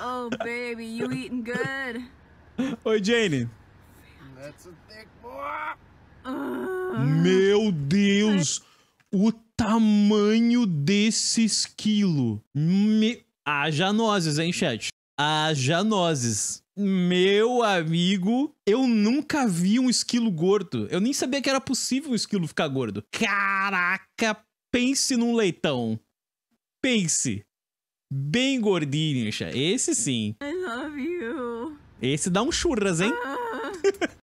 oh, baby, you eating good? Oi, Jane. That's a thick boy. Ah. Meu Deus! O tamanho desse esquilo. Me... Haja nozes, hein, chat? Haja nozes. Meu amigo, eu nunca vi um esquilo gordo. Eu nem sabia que era possível um esquilo ficar gordo. Caraca, pense num leitão. Pense bem gordinhos. Esse sim. I love you. Esse dá um churras, hein? Ah.